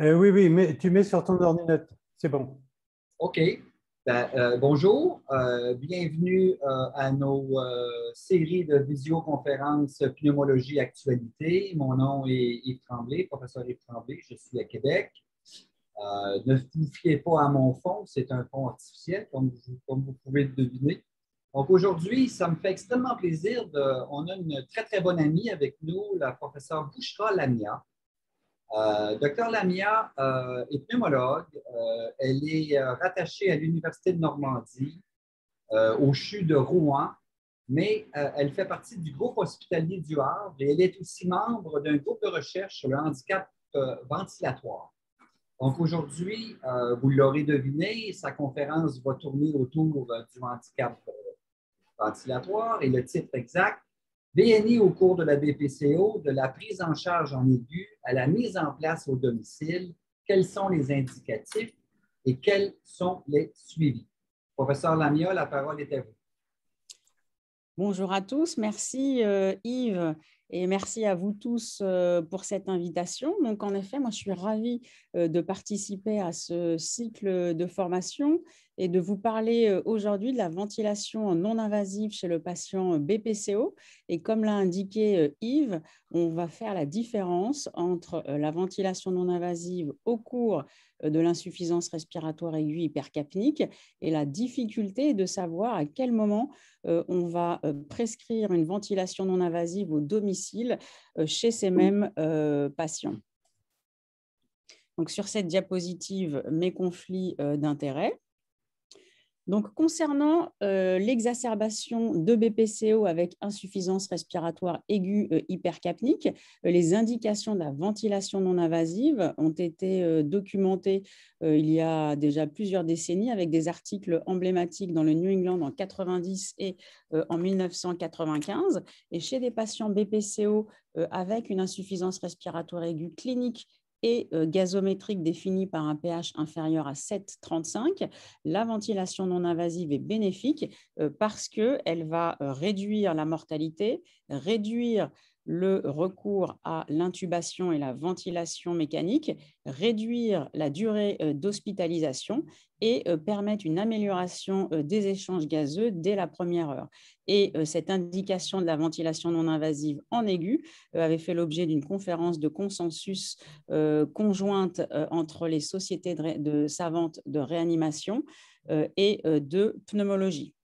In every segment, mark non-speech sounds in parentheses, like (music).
Euh, oui, oui, mais tu mets sur ton ordinateur. C'est bon. OK. Ben, euh, bonjour. Euh, bienvenue à nos séries de visioconférences Pneumologie Actualité. Mon nom est Yves Tremblay, professeur Yves Tremblay. Je suis à Québec. ne vous fiez pas à mon fond, c'est un fond artificiel, comme vous, pouvez le deviner. Donc aujourd'hui, ça me fait extrêmement plaisir. on a une très, très bonne amie avec nous, la professeure Bouchra Lamia euh, docteur Lamia euh, est pneumologue. Euh, elle est rattachée à l'Université de Normandie, au CHU de Rouen, mais elle fait partie du groupe hospitalier du Havre et elle est aussi membre d'un groupe de recherche sur le handicap ventilatoire. Donc aujourd'hui, vous l'aurez deviné, sa conférence va tourner autour du handicap ventilatoire et le titre exact, BNI au cours de la BPCO, de la prise en charge en aigu à la mise en place au domicile, quels sont les indicatifs et quels sont les suivis? Professeur Lamia, la parole est à vous. Bonjour à tous, merci euh, Yves et merci à vous tous euh, pour cette invitation. Donc en effet, moi je suis ravie euh, de participer à ce cycle de formation et de vous parler aujourd'hui de la ventilation non invasive chez le patient BPCO. Et comme l'a indiqué Yves, on va faire la différence entre la ventilation non invasive au cours de l'insuffisance respiratoire aiguë hypercapnique et la difficulté de savoir à quel moment on va prescrire une ventilation non invasive au domicile chez ces mêmes patients. Donc sur cette diapositive, mes conflits d'intérêts. Donc, concernant euh, l'exacerbation de BPCO avec insuffisance respiratoire aiguë euh, hypercapnique, euh, les indications de la ventilation non invasive ont été documentées il y a déjà plusieurs décennies avec des articles emblématiques dans le New England en 90 et en 1995. Et chez des patients BPCO avec une insuffisance respiratoire aiguë clinique et gazométrique définie par un pH inférieur à 7,35, la ventilation non invasive est bénéfique parce qu'elle va réduire la mortalité, réduire le recours à l'intubation et la ventilation mécanique, réduire la durée euh, d'hospitalisation et euh, permettre une amélioration euh, des échanges gazeux dès la première heure. Et cette indication de la ventilation non invasive en aigu avait fait l'objet d'une conférence de consensus conjointe entre les sociétés de, savantes de réanimation et de pneumologie.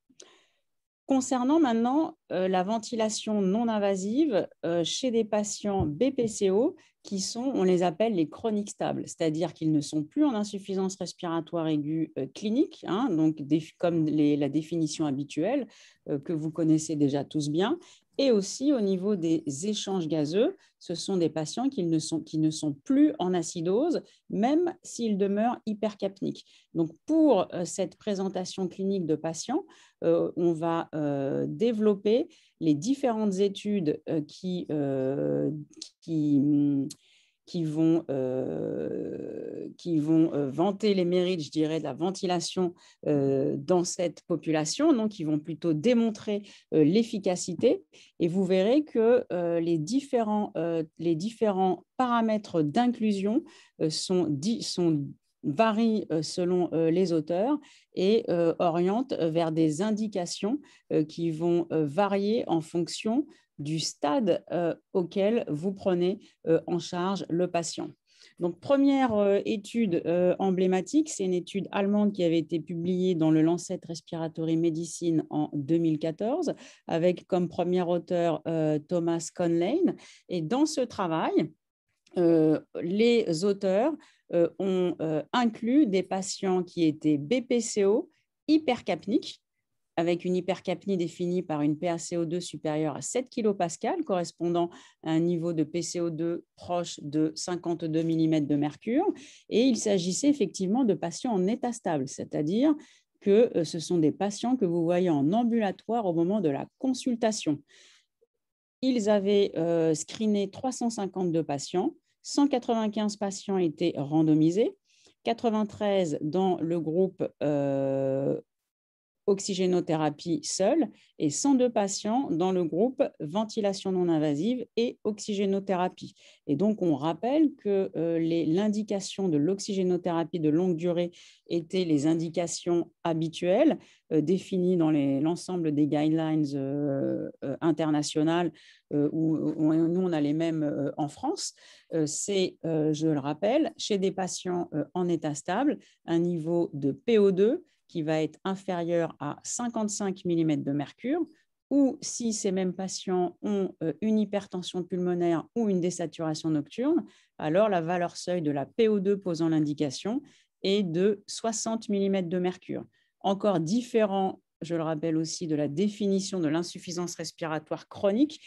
Concernant maintenant euh, la ventilation non invasive euh, chez des patients BPCO, qui sont, on les appelle les chroniques stables, c'est-à-dire qu'ils ne sont plus en insuffisance respiratoire aiguë euh, clinique, hein, donc comme la définition habituelle euh, que vous connaissez déjà tous bien, et aussi au niveau des échanges gazeux, ce sont des patients qui ne sont, plus en acidose, même s'ils demeurent hypercapniques. Donc pour euh, cette présentation clinique de patients, on va développer les différentes études euh, qui, euh, qui, hum, qui, vont, euh, qui vont vanter les mérites, je dirais, de la ventilation dans cette population, donc qui vont plutôt démontrer l'efficacité. Et vous verrez que les, différents, les différents paramètres d'inclusion sont, sont varie euh, selon euh, les auteurs et euh, oriente vers des indications qui vont varier en fonction du stade auquel vous prenez en charge le patient. Donc, première étude emblématique, c'est une étude allemande qui avait été publiée dans le Lancet Respiratory Medicine en 2014, avec comme premier auteur Thomas Conlane. Et dans ce travail, les auteurs euh, ont euh, inclus des patients qui étaient BPCO hypercapniques, avec une hypercapnie définie par une PaCO2 supérieure à 7 kPa, correspondant à un niveau de PCO2 proche de 52 mm de mercure. Et il s'agissait effectivement de patients en état stable, c'est-à-dire que euh, ce sont des patients que vous voyez en ambulatoire au moment de la consultation. Ils avaient screené 352 patients 195 patients étaient randomisés, 93 dans le groupe euh, oxygénothérapie seule et 102 patients dans le groupe ventilation non invasive et oxygénothérapie. Et donc, on rappelle que euh, l'indication de l'oxygénothérapie de longue durée étaient les indications habituelles euh, définies dans l'ensemble des guidelines euh, internationales où, où, nous, on a les mêmes en France. C'est, je le rappelle, chez des patients en état stable, un niveau de PO2 qui va être inférieur à 55 mm de mercure, ou si ces mêmes patients ont euh, une hypertension pulmonaire ou une désaturation nocturne, alors la valeur seuil de la PO2 posant l'indication est de 60 mm de mercure. Encore différent, je le rappelle aussi, de la définition de l'insuffisance respiratoire chronique,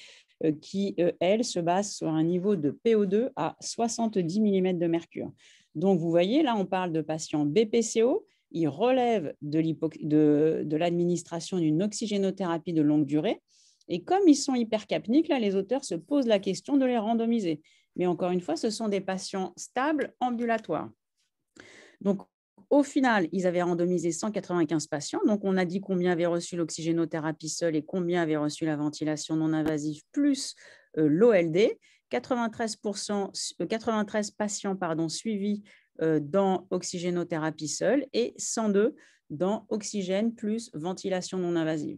euh, qui, euh, elle, se base sur un niveau de PO2 à 70 mm de mercure. Donc, vous voyez, là, on parle de patients BPCO ils relève de l'administration d'une oxygénothérapie de longue durée. Et comme ils sont hypercapniques, là, les auteurs se posent la question de les randomiser. Mais encore une fois, ce sont des patients stables ambulatoires. Donc, au final, ils avaient randomisé 195 patients. Donc, on a dit combien avaient reçu l'oxygénothérapie seule et combien avaient reçu la ventilation non invasive plus l'OLD. 93, 93 patients pardon, suivis euh, dans oxygénothérapie seule et 102 dans oxygène plus ventilation non invasive.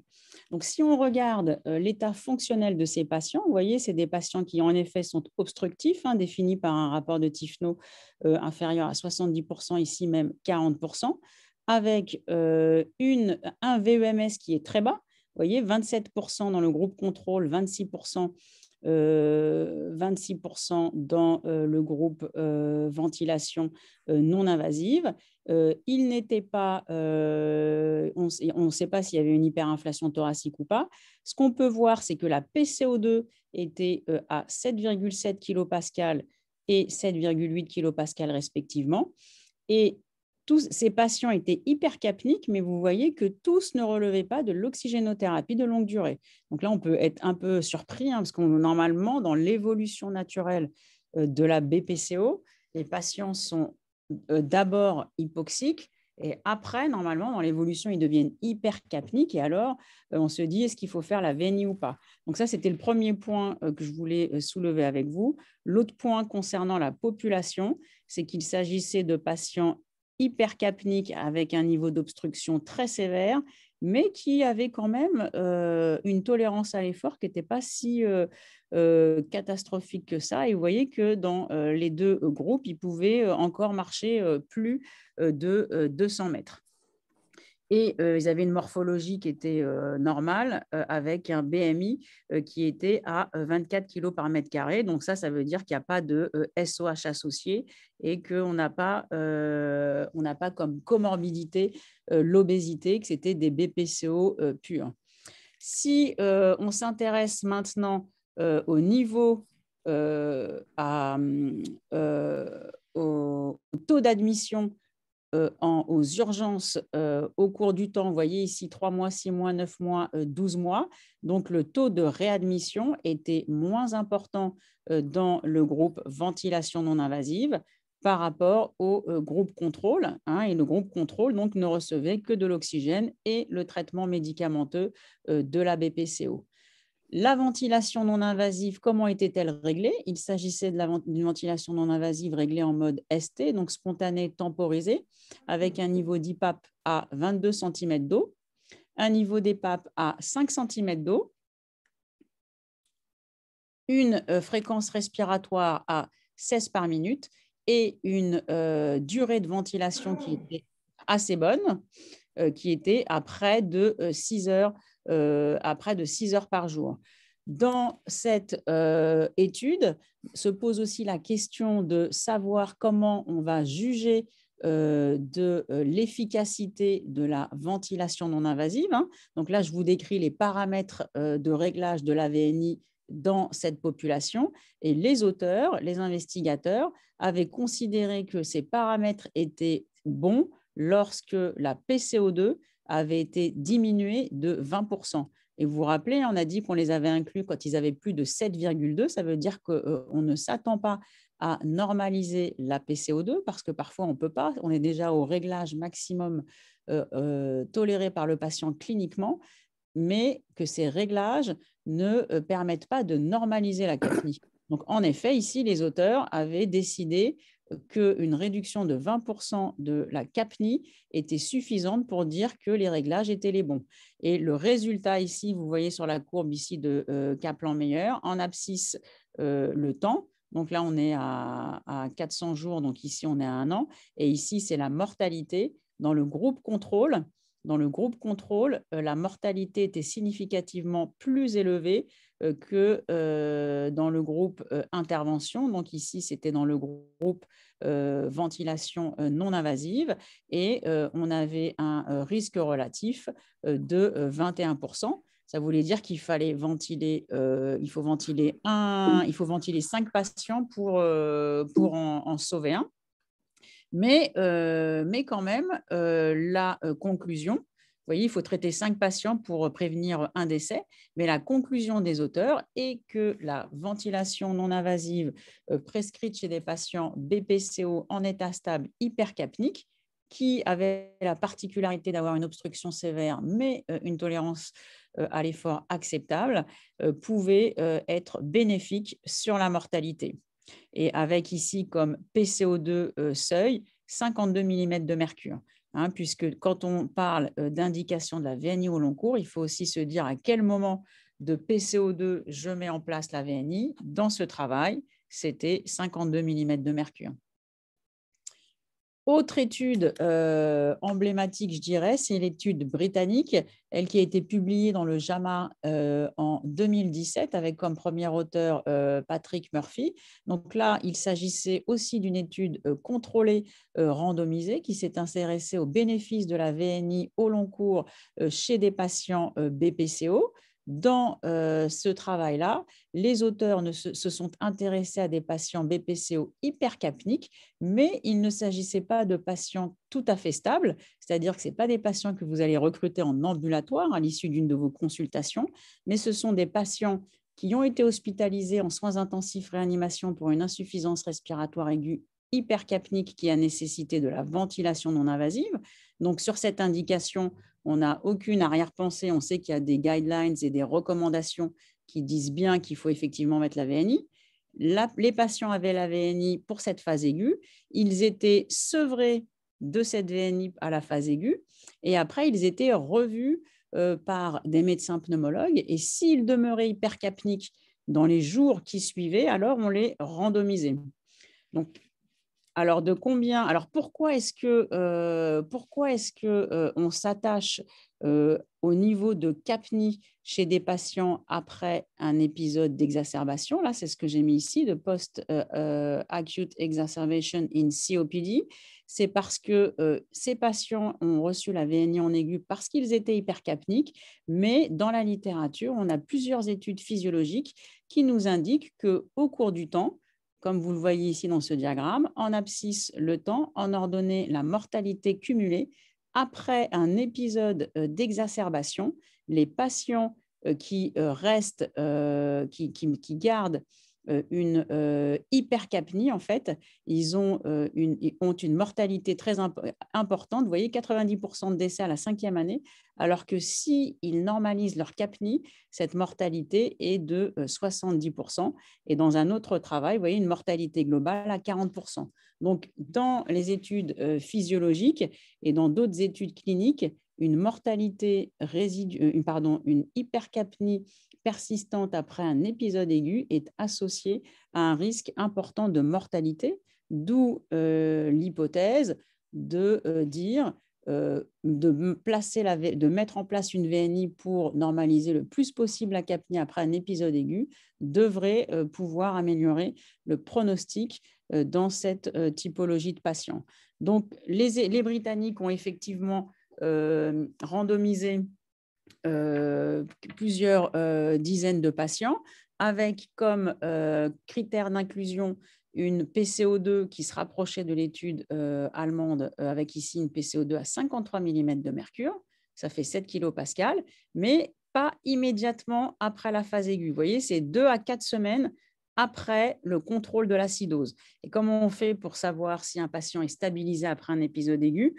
Donc, si on regarde euh, l'état fonctionnel de ces patients, vous voyez, c'est des patients qui, en effet, sont obstructifs, hein, définis par un rapport de Tifno euh, inférieur à 70%, ici même 40%, avec un VEMS qui est très bas, vous voyez, 27% dans le groupe contrôle, 26% 26% euh, dans euh, le groupe euh, ventilation non invasive. il n'était pas, on ne sait pas s'il y avait une hyperinflation thoracique ou pas. Ce qu'on peut voir, c'est que la PCO2 était à 7,7 kPa et 7,8 kPa respectivement. Et tous ces patients étaient hypercapniques, mais vous voyez que tous ne relevaient pas de l'oxygénothérapie de longue durée. Donc là, on peut être un peu surpris, hein, parce qu'on normalement, dans l'évolution naturelle euh, de la BPCO, les patients sont euh, d'abord hypoxiques, et après, normalement, dans l'évolution, ils deviennent hypercapniques. Et alors, euh, on se dit, est-ce qu'il faut faire la VNI ou pas Donc ça, c'était le premier point que je voulais soulever avec vous. L'autre point concernant la population, c'est qu'il s'agissait de patients hypercapnique avec un niveau d'obstruction très sévère, mais qui avait quand même euh, une tolérance à l'effort qui n'était pas si euh, euh, catastrophique que ça. Et vous voyez que dans les deux groupes, ils pouvaient encore marcher plus de 200 mètres et ils avaient une morphologie qui était normale avec un BMI qui était à 24 kg par mètre carré. Donc ça, ça veut dire qu'il n'y a pas de SOH associé et qu'on n'a pas, on n'a pas comme comorbidité l'obésité, que c'était des BPCO purs. Si on s'intéresse maintenant au niveau mmh, au, taux d'admission aux urgences au cours du temps, vous voyez ici 3 mois, 6 mois, 9 mois, 12 mois. Donc le taux de réadmission était moins important dans le groupe ventilation non invasive par rapport au groupe contrôle. Hein, et le groupe contrôle donc, ne recevait que de l'oxygène et le traitement médicamenteux de la BPCO. La ventilation non invasive, comment était-elle réglée Il s'agissait d'une ventilation non invasive réglée en mode ST, donc spontanée temporisée, avec un niveau d'IPAP à 22 cm d'eau, un niveau d'EPAP à 5 cm d'eau, une euh, fréquence respiratoire à 16 par minute et une euh, durée de ventilation qui était assez bonne, euh, qui était à près de 6 heures euh, à près de 6 heures par jour. Dans cette euh, étude se pose aussi la question de savoir comment on va juger euh, de l'efficacité de la ventilation non invasive. Hein. Donc là, je vous décris les paramètres de réglage de la VNI dans cette population. Et les auteurs, les investigateurs, avaient considéré que ces paramètres étaient bons lorsque la PCO2 avait été diminué de 20%. Et vous vous rappelez, on a dit qu'on les avait inclus quand ils avaient plus de 7,2. Ça veut dire qu'on euh, ne s'attend pas à normaliser la PCO2 parce que parfois on ne peut pas. On est déjà au réglage maximum euh, euh, toléré par le patient cliniquement, mais que ces réglages ne permettent pas de normaliser la CAFNI. (coughs) Donc en effet, ici, les auteurs avaient décidé qu'une réduction de 20% de la CAPNI était suffisante pour dire que les réglages étaient les bons. Et le résultat ici, vous voyez sur la courbe ici de CAPLAN euh, Kaplan-Meyer, en abscisse, euh, le temps. Donc là, on est à, 400 jours, donc ici, on est à un an. Et ici, c'est la mortalité dans le groupe contrôle. Dans le groupe contrôle, euh, la mortalité était significativement plus élevée euh, que euh, dans le groupe euh, intervention. Donc ici, c'était dans le groupe ventilation non invasive et on avait un risque relatif de 21%. Ça voulait dire qu'il fallait ventiler, il faut ventiler un, il faut ventiler cinq patients pour, pour en, sauver un. Mais, mais quand même, la conclusion, voyez, il faut traiter cinq patients pour euh, prévenir euh, un décès, mais la conclusion des auteurs est que la ventilation non invasive euh, prescrite chez des patients BPCO en état stable hypercapnique, qui avait la particularité d'avoir une obstruction sévère, mais une tolérance à l'effort acceptable, pouvait être bénéfique sur la mortalité. Et avec ici comme PCO2 seuil, 52 mm de mercure. Hein, puisque quand on parle euh, d'indication de la VNI au long cours, il faut aussi se dire à quel moment de PCO2 je mets en place la VNI. Dans ce travail, c'était 52 mm de mercure. Autre étude euh, emblématique, je dirais, c'est l'étude britannique, elle qui a été publiée dans le JAMA euh, en 2017 avec comme premier auteur euh, Patrick Murphy. Donc là, il s'agissait aussi d'une étude contrôlée, randomisée, qui s'est intéressée aux bénéfices de la VNI au long cours chez des patients BPCO dans euh, ce travail-là, les auteurs se, sont intéressés à des patients BPCO hypercapniques, mais il ne s'agissait pas de patients tout à fait stables, c'est-à-dire que ce pas des patients que vous allez recruter en ambulatoire à l'issue d'une de vos consultations, mais ce sont des patients qui ont été hospitalisés en soins intensifs réanimation pour une insuffisance respiratoire aiguë hypercapnique qui a nécessité de la ventilation non invasive. Donc sur cette indication, on n'a aucune arrière-pensée, on sait qu'il y a des guidelines et des recommandations qui disent bien qu'il faut effectivement mettre la VNI. les patients avaient la VNI pour cette phase aiguë, ils étaient sevrés de cette VNI à la phase aiguë, et après ils étaient revus euh, par des médecins pneumologues, et s'ils demeuraient hypercapniques dans les jours qui suivaient, alors on les randomisait. Donc alors de combien Alors pourquoi est-ce que euh, pourquoi est-ce que euh, on s'attache euh, au niveau de capni chez des patients après un épisode d'exacerbation Là, c'est ce que j'ai mis ici de post acute exacerbation in COPD. C'est parce que ces patients ont reçu la VNI en aigu parce qu'ils étaient hypercapniques, mais dans la littérature, on a plusieurs études physiologiques qui nous indiquent qu'au cours du temps comme vous le voyez ici dans ce diagramme, en abscisse le temps, en ordonnée la mortalité cumulée. Après un épisode euh, d'exacerbation, les patients euh, qui euh, restent, qui, qui gardent euh, une euh, hypercapnie, en fait. Ils ont euh, une, ont une mortalité très importante. Vous voyez, 90% de décès à la cinquième année, alors que s'ils normalisent leur capnie, cette mortalité est de 70%. Et dans un autre travail, vous voyez, une mortalité globale à 40%. Donc, dans les études physiologiques et dans d'autres études cliniques, une mortalité résidue, pardon, une hypercapnie persistante après un épisode aigu est associée à un risque important de mortalité, d'où euh, l'hypothèse de euh, dire euh, de, placer la, de mettre en place une VNI pour normaliser le plus possible la capnie après un épisode aigu devrait pouvoir améliorer le pronostic dans cette typologie de patients. Donc, les, les Britanniques ont effectivement randomisé euh, plusieurs euh, dizaines de patients avec comme euh, critère d'inclusion une PCO2 qui se rapprochait de l'étude allemande, avec ici une PCO2 à 53 mm de mercure, ça fait 7 kPa, mais pas immédiatement après la phase aiguë. Vous voyez, c'est deux à quatre semaines après le contrôle de l'acidose. Et comment on fait pour savoir si un patient est stabilisé après un épisode aigu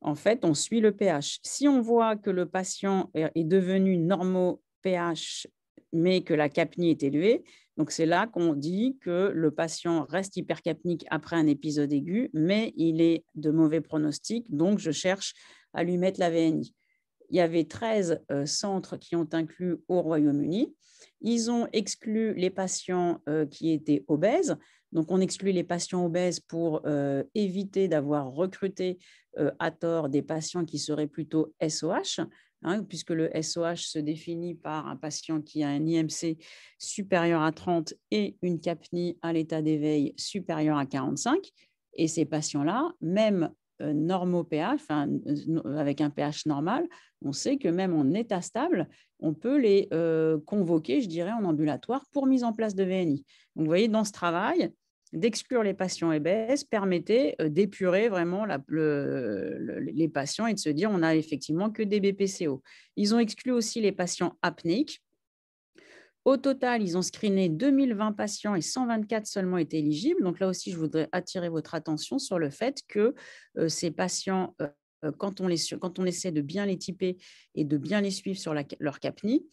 en fait, on suit le pH. Si on voit que le patient est devenu normo pH, mais que la capnie est élevée, donc c'est là qu'on dit que le patient reste hypercapnique après un épisode aigu, mais il est de mauvais pronostic, donc je cherche à lui mettre la VNI. Il y avait 13 euh, centres qui ont inclus au Royaume-Uni. Ils ont exclu les patients euh, qui étaient obèses donc, on exclut les patients obèses pour euh, éviter d'avoir recruté euh, à tort des patients qui seraient plutôt SOH, hein, puisque le SOH se définit par un patient qui a un IMC supérieur à 30 et une capnie à l'état d'éveil supérieur à 45. Et ces patients-là, même euh, normaux pH, avec un pH normal, on sait que même en état stable, on peut les convoquer, je dirais, en ambulatoire pour mise en place de VNI. Donc, vous voyez, dans ce travail, d'exclure les patients EBS permettait euh, d'épurer vraiment les patients et de se dire on n'a effectivement que des BPCO. Ils ont exclu aussi les patients apniques. Au total, ils ont screené 2020 patients et 124 seulement étaient éligibles. Donc là aussi, je voudrais attirer votre attention sur le fait que euh, ces patients, euh, quand, on essaie de bien les typer et de bien les suivre sur leur CAPNI,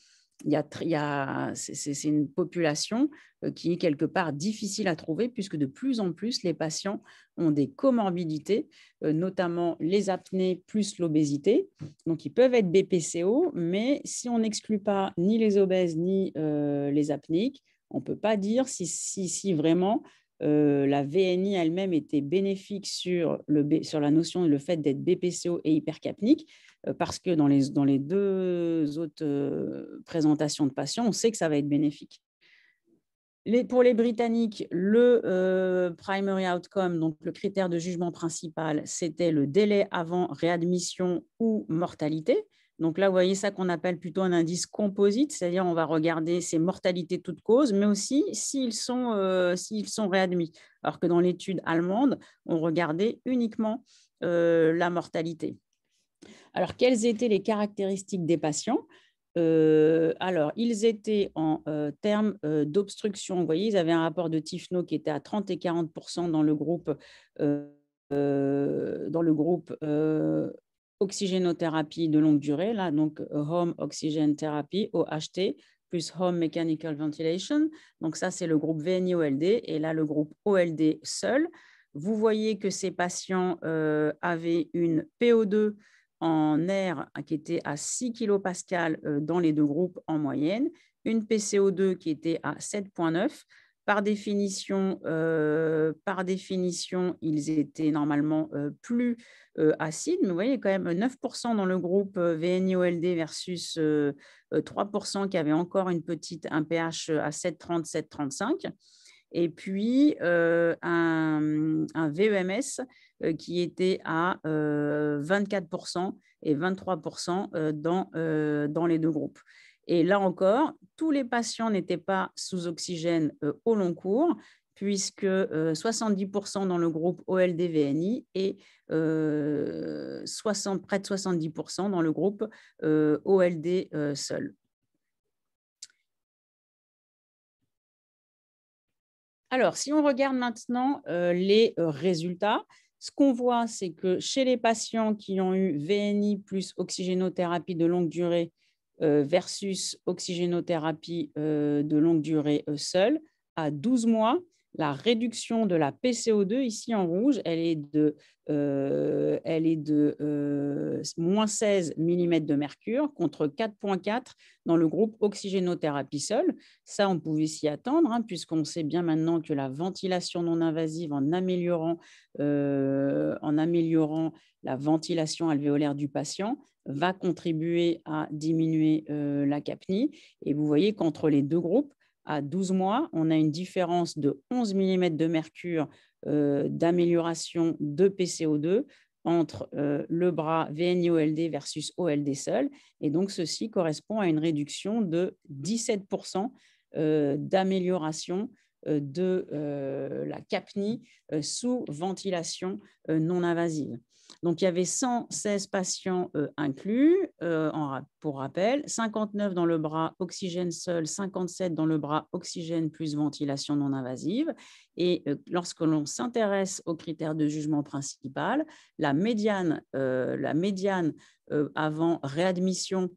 a, c'est une population euh, qui est quelque part difficile à trouver puisque de plus en plus les patients ont des comorbidités, euh, notamment les apnées plus l'obésité. Donc ils peuvent être BPCO, mais si on n'exclut pas ni les obèses ni euh, les apniques, on ne peut pas dire si, vraiment la VNI elle-même était bénéfique sur, sur la notion et le fait d'être BPCO et hypercapnique. Euh, parce que dans les, dans les deux autres euh, présentations de patients, on sait que ça va être bénéfique. pour les Britanniques, le euh, primary outcome, donc le critère de jugement principal, c'était le délai avant réadmission ou mortalité. Donc là, vous voyez ça qu'on appelle plutôt un indice composite, c'est-à-dire on va regarder ces mortalités toutes causes, mais aussi s'ils sont, sont, réadmis. Alors que dans l'étude allemande, on regardait uniquement la mortalité. Alors, quelles étaient les caractéristiques des patients euh, alors, ils étaient en euh, termes euh, d'obstruction. Vous voyez, ils avaient un rapport de TIFNO qui était à 30 et 40 dans le groupe, oxygénothérapie de longue durée, là, donc Home Oxygen Therapy, OHT, plus Home Mechanical Ventilation. Donc, ça, c'est le groupe vni Et là, le groupe OLD seul. Vous voyez que ces patients avaient une PO2 en air qui était à 6 kPa euh, dans les deux groupes en moyenne, une PCO2 qui était à 7,9. Par définition, euh, par définition, ils étaient normalement euh, plus acides, mais vous voyez quand même 9% dans le groupe VNIOLD versus 3% qui avait encore une petite, un pH à 7,30, 7,35. Et puis un, un VEMS euh, qui étaient à 24% euh, et 23% euh, dans, dans les deux groupes. Et là encore, tous les patients n'étaient pas sous oxygène au long cours, puisque 70% dans le groupe OLD-VNI et près de 70% dans le groupe OLD seul. Alors, si on regarde maintenant les résultats, ce qu'on voit, c'est que chez les patients qui ont eu VNI plus oxygénothérapie de longue durée euh, versus oxygénothérapie euh, de longue durée euh, seule, à 12 mois, la réduction de la PCO2, ici en rouge, elle est de, euh, elle est de euh, moins 16 mm de mercure contre 4,4 dans le groupe oxygénothérapie seule. Ça, on pouvait s'y attendre, hein, puisqu'on sait bien maintenant que la ventilation non invasive, en améliorant, euh, en améliorant la ventilation alvéolaire du patient, va contribuer à diminuer la capnie. Et vous voyez qu'entre les deux groupes, à 12 mois, on a une différence de 11 mm de mercure euh, d'amélioration de PCO2 entre euh, le bras vni versus OLD seul. Et donc, ceci correspond à une réduction de 17% euh, d'amélioration de la capnie sous ventilation non invasive. Donc, il y avait 116 patients euh, inclus, euh, pour rappel, 59 dans le bras oxygène seul, 57 dans le bras oxygène plus ventilation non invasive. Et euh, lorsque l'on s'intéresse aux critères de jugement principal, la médiane, la médiane avant réadmission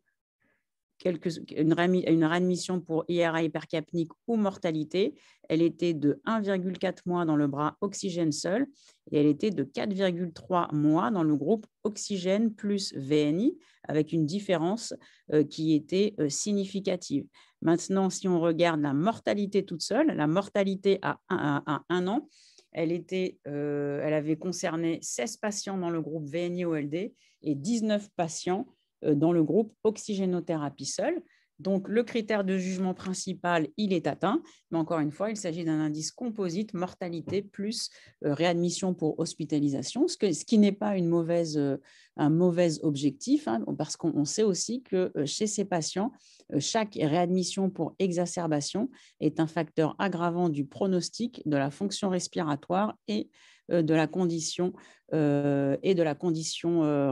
une, réadmission pour IRA hypercapnique ou mortalité, elle était de 1,4 mois dans le bras oxygène seul et elle était de 4,3 mois dans le groupe oxygène plus VNI, avec une différence euh, qui était euh, significative. Maintenant, si on regarde la mortalité toute seule, la mortalité à un, an, elle, était, euh, elle avait concerné 16 patients dans le groupe VNI-OLD et 19 patients euh, dans le groupe oxygénothérapie seule. Donc, le critère de jugement principal, il est atteint, mais encore une fois, il s'agit d'un indice composite, mortalité plus euh, réadmission pour hospitalisation, ce, qui n'est pas euh, un mauvais objectif, hein, parce qu'on sait aussi que chez ces patients, chaque réadmission pour exacerbation est un facteur aggravant du pronostic, de la fonction respiratoire et de la condition,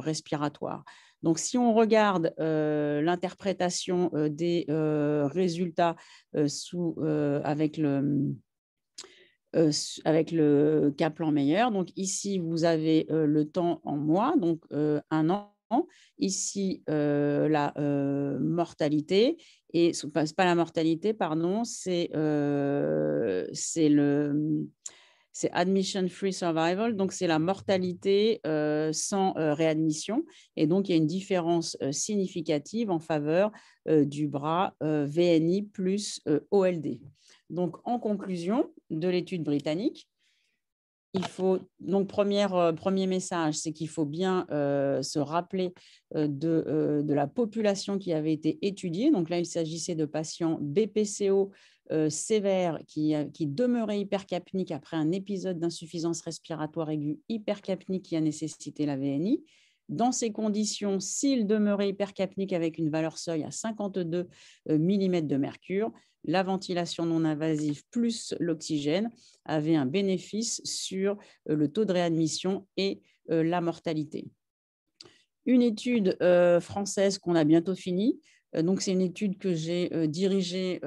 respiratoire. Donc, si on regarde euh, l'interprétation euh, des euh, résultats avec le avec le meilleur, Donc ici, vous avez le temps en mois, donc un an. Ici, la mortalité, et n'est pas la mortalité, pardon, c'est le c'est Admission Free Survival, donc c'est la mortalité euh, sans euh, réadmission. Et donc, il y a une différence euh, significative en faveur du bras VNI plus OLD. Donc, en conclusion de l'étude britannique, il faut donc premier message, c'est qu'il faut bien se rappeler de, de, la population qui avait été étudiée. Donc là, il s'agissait de patients BPCO euh, sévère qui, euh, qui, demeurait hypercapnique après un épisode d'insuffisance respiratoire aiguë hypercapnique qui a nécessité la VNI. Dans ces conditions, s'il demeurait hypercapnique avec une valeur seuil à 52 euh, mm de mercure, la ventilation non invasive plus l'oxygène avait un bénéfice sur le taux de réadmission et la mortalité. Une étude française qu'on a bientôt finie, donc, c'est une étude que j'ai dirigée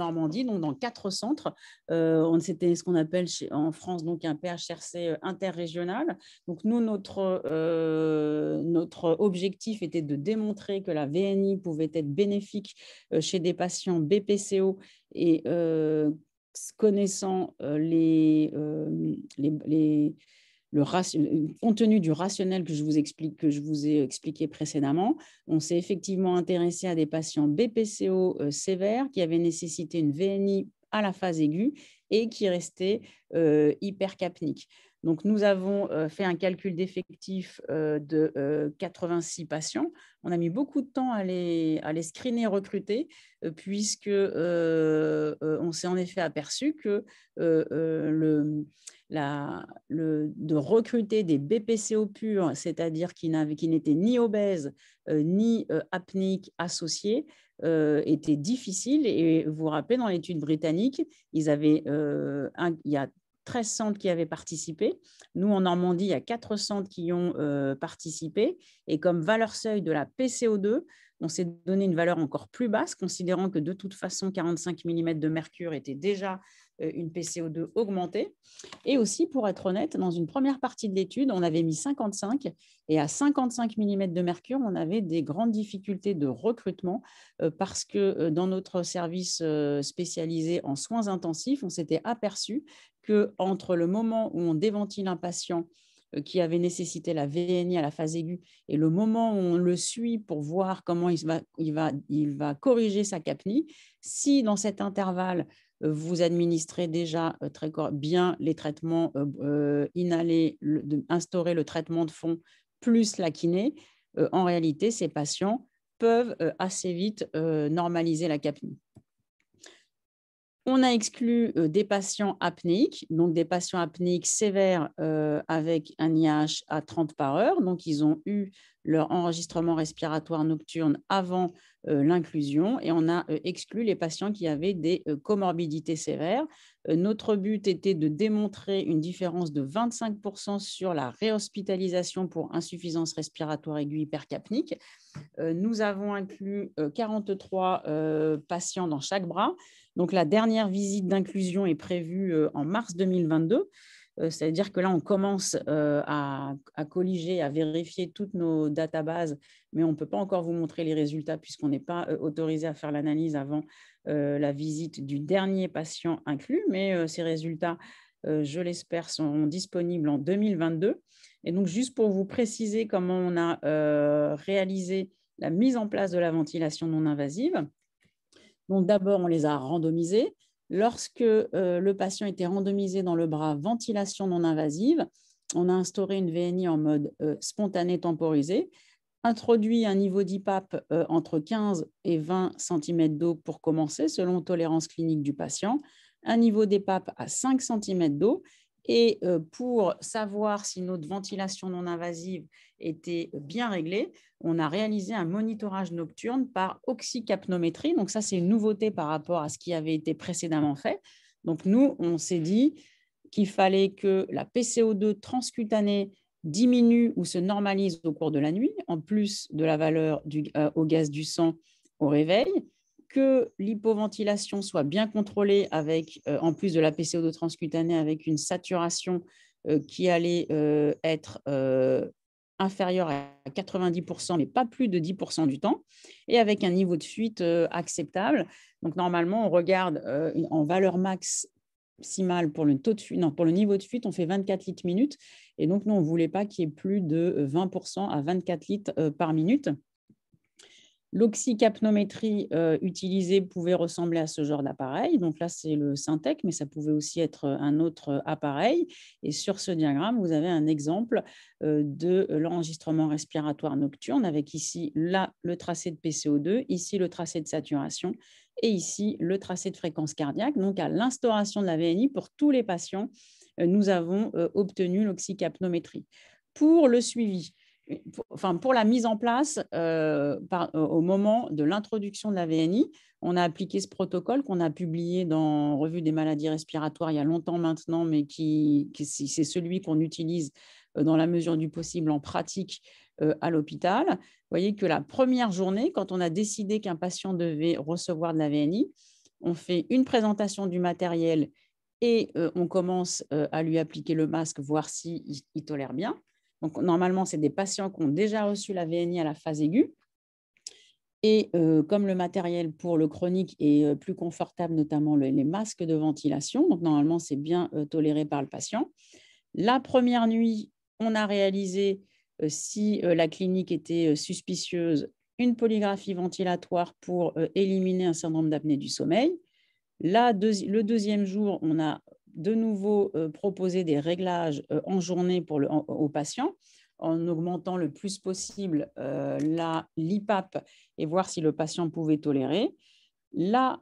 Normandie, donc dans quatre centres. Euh, c'était ce qu'on appelle en France donc un PHRC euh, interrégional. Donc nous, euh, notre, objectif était de démontrer que la VNI pouvait être bénéfique chez des patients BPCO et connaissant les, les le compte tenu du rationnel que je, vous ai expliqué précédemment, on s'est effectivement intéressé à des patients BPCO euh, sévères qui avaient nécessité une VNI à la phase aiguë et qui restaient euh, hypercapniques. Donc, nous avons euh, fait un calcul d'effectif euh, de 86 euh, patients. On a mis beaucoup de temps à les, à les screener, recruter, puisque on s'est en effet aperçu que le, la, le, de recruter des BPCO purs, c'est-à-dire qui, qui n'étaient ni obèses ni apniques associés, était difficile. Et vous vous rappelez, dans l'étude britannique, ils avaient, il y a 13 centres qui avaient participé. Nous, en Normandie, il y a 4 centres qui ont euh, participé. Et comme valeur seuil de la PCO2, on s'est donné une valeur encore plus basse, considérant que de toute façon, 45 mm de mercure était déjà euh, une PCO2 augmentée. Et aussi, pour être honnête, dans une première partie de l'étude, on avait mis 55 et à 55 mm de mercure, on avait des grandes difficultés de recrutement euh, parce que dans notre service spécialisé en soins intensifs, on s'était aperçu que entre le moment où on déventile un patient euh, qui avait nécessité la VNI à la phase aiguë et le moment où on le suit pour voir comment il va, corriger sa capnie, si dans cet intervalle, euh, vous administrez déjà euh, bien les traitements inhalés, instaurer le traitement de fond plus la kiné, en réalité, ces patients peuvent assez vite normaliser la capnie. On a exclu euh, des patients apniques, donc des patients apniques sévères euh, avec un IH à 30 par heure. Donc, ils ont eu leur enregistrement respiratoire nocturne avant euh, l'inclusion et on a exclu les patients qui avaient des comorbidités sévères. Euh, notre but était de démontrer une différence de 25% sur la réhospitalisation pour insuffisance respiratoire aiguë hypercapnique. Euh, nous avons inclus 43 euh, patients dans chaque bras. Donc la dernière visite d'inclusion est prévue en mars 2022. C'est-à-dire que là, on commence à, à, colliger, à vérifier toutes nos databases, mais on ne peut pas encore vous montrer les résultats puisqu'on n'est pas autorisé à faire l'analyse avant euh, la visite du dernier patient inclus, mais euh, ces résultats, euh, je l'espère, sont disponibles en 2022. Et donc, juste pour vous préciser comment on a réalisé la mise en place de la ventilation non invasive. Donc, d'abord, on les a randomisés. Lorsque le patient était randomisé dans le bras ventilation non invasive, on a instauré une VNI en mode spontané temporisé introduit un niveau d'IPAP euh, entre 15 et 20 cm d'eau pour commencer, selon tolérance clinique du patient, un niveau d'EPAP à 5 cm d'eau. Et euh, pour savoir si notre ventilation non invasive était bien réglée, on a réalisé un monitorage nocturne par oxycapnométrie. Donc ça, c'est une nouveauté par rapport à ce qui avait été précédemment fait. Donc nous, on s'est dit qu'il fallait que la PCO2 transcutanée diminue ou se normalise au cours de la nuit, en plus de la valeur du, euh, au gaz du sang au réveil, que l'hypoventilation soit bien contrôlée avec, euh, en plus de la PCO2 transcutanée, avec une saturation euh, qui allait être inférieure à 90%, mais pas plus de 10% du temps, et avec un niveau de fuite acceptable. Donc normalement, on regarde en valeur max maximal pour le, taux de fuite, pour le niveau de fuite, on fait 24 litres minute. Et donc, nous, on ne voulait pas qu'il y ait plus de 20% euh, à 24 litres euh, par minute. L'oxycapnométrie euh, utilisée pouvait ressembler à ce genre d'appareil. Donc là, c'est le Syntec, mais ça pouvait aussi être un autre appareil. Et sur ce diagramme, vous avez un exemple de l'enregistrement respiratoire nocturne avec ici, là, le tracé de PCO2, ici, le tracé de saturation et ici le tracé de fréquence cardiaque. Donc à l'instauration de la VNI, pour tous les patients, euh, nous avons euh, obtenu l'oxycapnométrie. Pour le suivi, euh, pour, enfin, pour la mise en place au moment de l'introduction de la VNI, on a appliqué ce protocole qu'on a publié dans Revue des maladies respiratoires il y a longtemps maintenant, mais qui, qui c'est celui qu'on utilise dans la mesure du possible en pratique euh, à l'hôpital. Vous voyez que la première journée, quand on a décidé qu'un patient devait recevoir de la VNI, on fait une présentation du matériel et euh, on commence euh, à lui appliquer le masque, voir s'il si tolère bien. Donc, normalement, c'est des patients qui ont déjà reçu la VNI à la phase aiguë. Et comme le matériel pour le chronique est plus confortable, notamment les masques de ventilation, donc normalement c'est bien toléré par le patient. La première nuit, on a réalisé euh, si euh, la clinique était euh, suspicieuse, une polygraphie ventilatoire pour éliminer un syndrome d'apnée du sommeil. le deuxième jour, on a de nouveau proposé des réglages en journée pour le, aux patients en augmentant le plus possible la l'IPAP et voir si le patient pouvait tolérer. La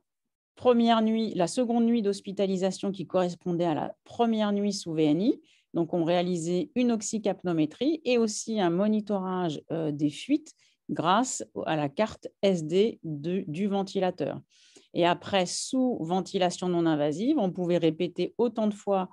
première nuit, la seconde nuit d'hospitalisation qui correspondait à la première nuit sous VNI, donc, on réalisait une oxycapnométrie et aussi un monitorage euh, des fuites grâce à la carte SD du ventilateur. Et après, sous ventilation non invasive, on pouvait répéter autant de fois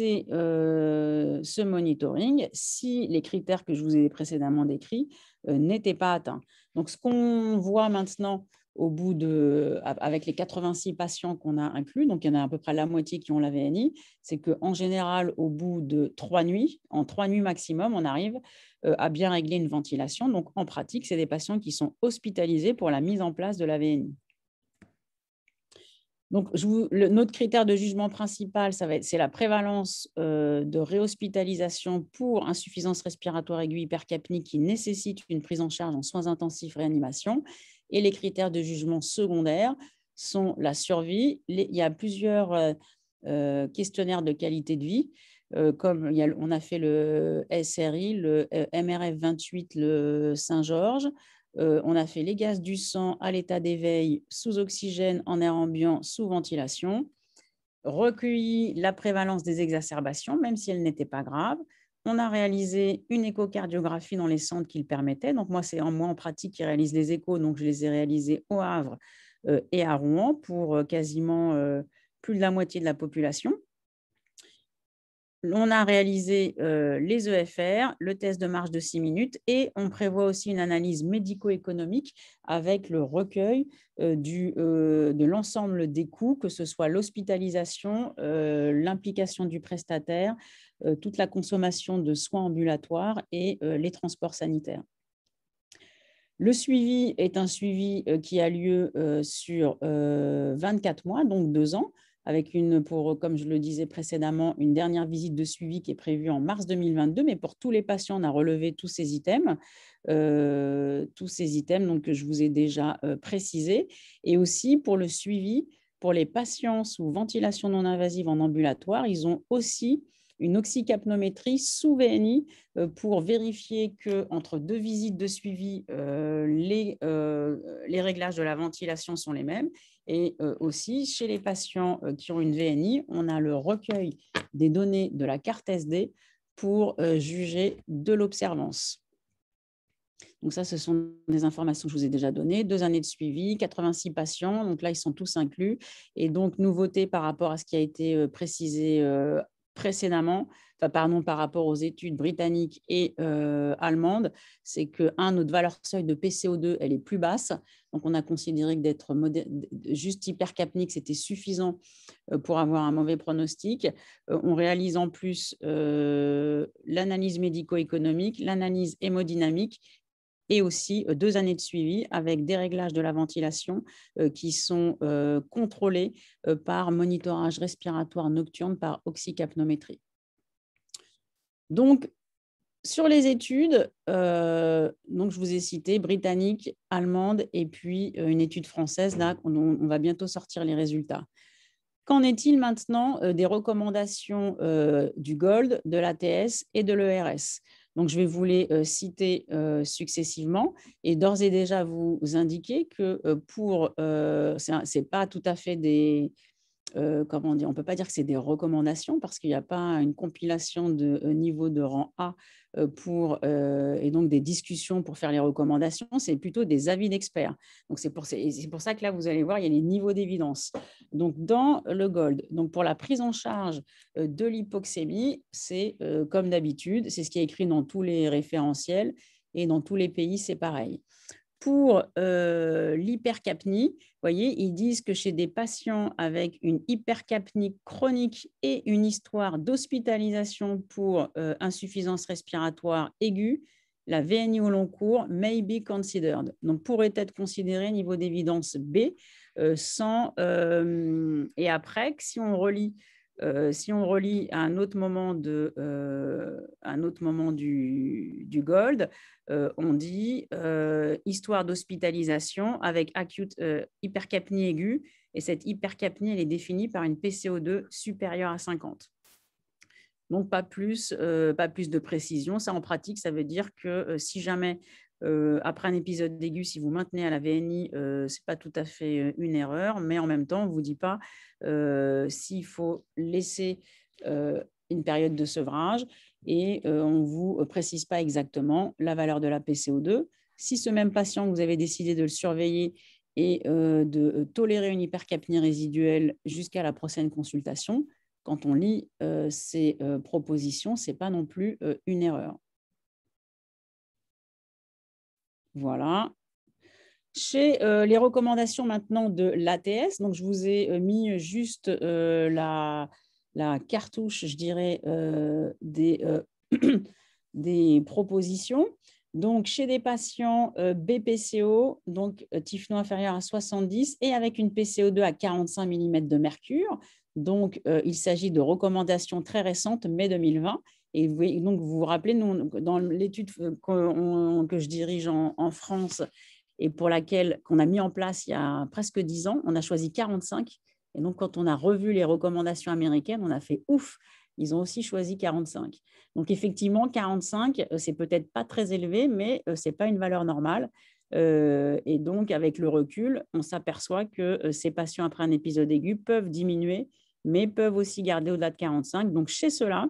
euh, ce monitoring si les critères que je vous ai précédemment décrits euh, n'étaient pas atteints. Donc, ce qu'on voit maintenant au bout de, avec les 86 patients qu'on a inclus, donc il y en a à peu près la moitié qui ont la VNI, c'est qu'en général, au bout de trois nuits, en trois nuits maximum, on arrive euh, à bien régler une ventilation. Donc en pratique, c'est des patients qui sont hospitalisés pour la mise en place de la VNI. Donc, notre critère de jugement principal, c'est la prévalence euh, de réhospitalisation pour insuffisance respiratoire aiguë hypercapnique qui nécessite une prise en charge en soins intensifs réanimation et les critères de jugement secondaires sont la survie. il y a plusieurs euh, euh, questionnaires de qualité de vie, euh, comme on a fait le SRI, le MRF 28, le Saint-Georges. on a fait les gaz du sang à l'état d'éveil sous oxygène en air ambiant sous ventilation, recueilli la prévalence des exacerbations, même si elles n'étaient pas graves, on a réalisé une échocardiographie dans les centres qui le permettaient. Donc, moi, c'est en moi en pratique qui réalise les échos. Donc, je les ai réalisés au Havre euh, et à Rouen pour euh, quasiment euh, plus de la moitié de la population. On a réalisé les EFR, le test de marche de 6 minutes et on prévoit aussi une analyse médico-économique avec le recueil du, de l'ensemble des coûts, que ce soit l'hospitalisation, l'implication du prestataire, euh, toute la consommation de soins ambulatoires et euh, les transports sanitaires. Le suivi est un suivi euh, qui a lieu sur 24 mois, donc deux ans, avec une, pour, comme je le disais précédemment, une dernière visite de suivi qui est prévue en mars 2022. Mais pour tous les patients, on a relevé tous ces items, tous ces items donc, que je vous ai déjà précisé, précisés. Et aussi pour le suivi, pour les patients sous ventilation non invasive en ambulatoire, ils ont aussi une oxycapnométrie sous VNI euh, pour vérifier que entre deux visites de suivi, euh, les, euh, les réglages de la ventilation sont les mêmes. Et aussi, chez les patients qui ont une VNI, on a le recueil des données de la carte SD pour juger de l'observance. Donc ça, ce sont des informations que je vous ai déjà données. Deux années de suivi, 86 patients. Donc là, ils sont tous inclus. Et donc, nouveauté par rapport à ce qui a été précisé précédemment, par rapport aux études britanniques et euh, allemandes, c'est que, un, notre valeur seuil de PCO2, elle est plus basse. Donc, on a considéré que d'être juste hypercapnique, c'était suffisant euh, pour avoir un mauvais pronostic. Euh, on réalise en plus l'analyse médico-économique, l'analyse hémodynamique et aussi euh, deux années de suivi avec des réglages de la ventilation euh, qui sont euh, contrôlés par monitorage respiratoire nocturne par oxycapnométrie. Donc, sur les études, donc je vous ai cité britannique, allemande et puis une étude française. Là, on, va bientôt sortir les résultats. Qu'en est-il maintenant des recommandations du GOLD, de l'ATS et de l'ERS donc, je vais vous les euh, citer euh, successivement et d'ores et déjà vous indiquer que ce euh, pour, c'est pas tout à fait des, comment on on peut pas dire que c'est des recommandations parce qu'il n'y a pas une compilation de niveau de rang A euh, pour, euh, et donc des discussions pour faire les recommandations, c'est plutôt des avis d'experts. Donc c'est pour, ça que là, vous allez voir, il y a les niveaux d'évidence. Donc dans le GOLD, donc pour la prise en charge euh, de l'hypoxémie, c'est comme d'habitude, c'est ce qui est écrit dans tous les référentiels et dans tous les pays, c'est pareil pour euh, l'hypercapnie, voyez, ils disent que chez des patients avec une hypercapnie chronique et une histoire d'hospitalisation pour euh, insuffisance respiratoire aiguë, la VNI au long cours may be considered, donc pourrait être considérée niveau d'évidence B, euh, et après, si on relie euh, si on relie à un autre moment, de, euh, un autre moment du, Gold, euh, on dit histoire d'hospitalisation avec acute hypercapnie aiguë. Et cette hypercapnie, elle est définie par une PCO2 supérieure à 50. Donc, pas plus, pas plus de précision. Ça, en pratique, ça veut dire que si jamais euh, après un épisode d'aigu, si vous maintenez à la VNI, euh, ce n'est pas tout à fait euh, une erreur, mais en même temps, on ne vous dit pas s'il faut laisser une période de sevrage et on vous précise pas exactement la valeur de la PCO2. Si ce même patient, vous avez décidé de le surveiller et de tolérer une hypercapnie résiduelle jusqu'à la prochaine consultation, quand on lit ces propositions, ce n'est pas non plus une erreur. Voilà. Chez euh, les recommandations maintenant de l'ATS, donc je vous ai euh, mis juste euh, la, cartouche, je dirais, (clears throat) des, propositions. Donc, chez des patients BPCO, donc typhon inférieur à 70 et avec une PCO2 à 45 mm de mercure. Donc, il s'agit de recommandations très récentes, mai 2020 et donc, vous vous rappelez, dans l'étude euh, que, je dirige en, France et pour laquelle qu'on a mis en place il y a presque 10 ans, on a choisi 45. Et donc, quand on a revu les recommandations américaines, on a fait ouf, ils ont aussi choisi 45. Donc, effectivement, 45, euh, c'est peut-être pas très élevé, mais euh, ce n'est pas une valeur normale. et donc, avec le recul, on s'aperçoit que ces patients après un épisode aigu peuvent diminuer, mais peuvent aussi garder au-delà de 45. Donc, chez ceux-là,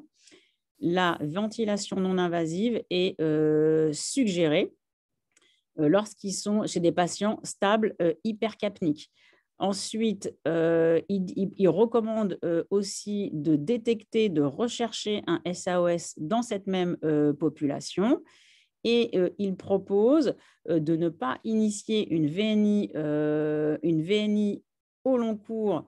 la ventilation non invasive est euh, suggérée euh, lorsqu'ils sont chez des patients stables euh, hypercapniques. Ensuite, il, recommande aussi de détecter, de rechercher un SAOS dans cette même population. Et il propose de ne pas initier une VNI, une VNI au long cours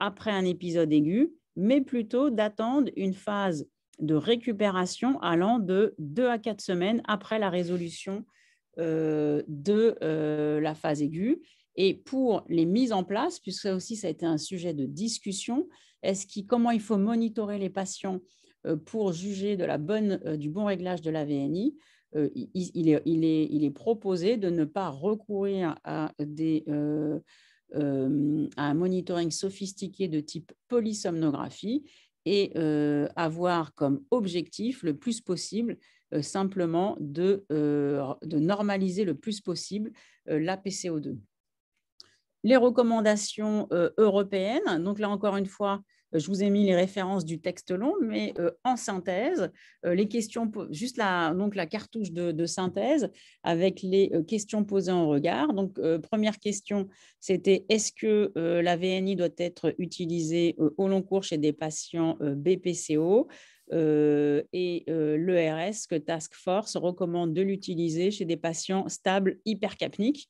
après un épisode aigu, mais plutôt d'attendre une phase de récupération allant de 2 à 4 semaines après la résolution euh, de euh, la phase aiguë. Et pour les mises en place, puisque ça aussi ça a été un sujet de discussion, est-ce comment il faut monitorer les patients euh, pour juger de la bonne, du bon réglage de la VNI il, est, proposé de ne pas recourir à, des, à un monitoring sophistiqué de type polysomnographie, et avoir comme objectif le plus possible simplement de, de, normaliser le plus possible la PCO2. Les recommandations européennes, donc là encore une fois, euh, je vous ai mis les références du texte long, mais euh, en synthèse, euh, les questions, juste la, donc la cartouche de, synthèse avec les questions posées en regard. Donc, première question, c'était est-ce que la VNI doit être utilisée au long cours chez des patients BPCO et l'ERS que Task Force recommande de l'utiliser chez des patients stables hypercapniques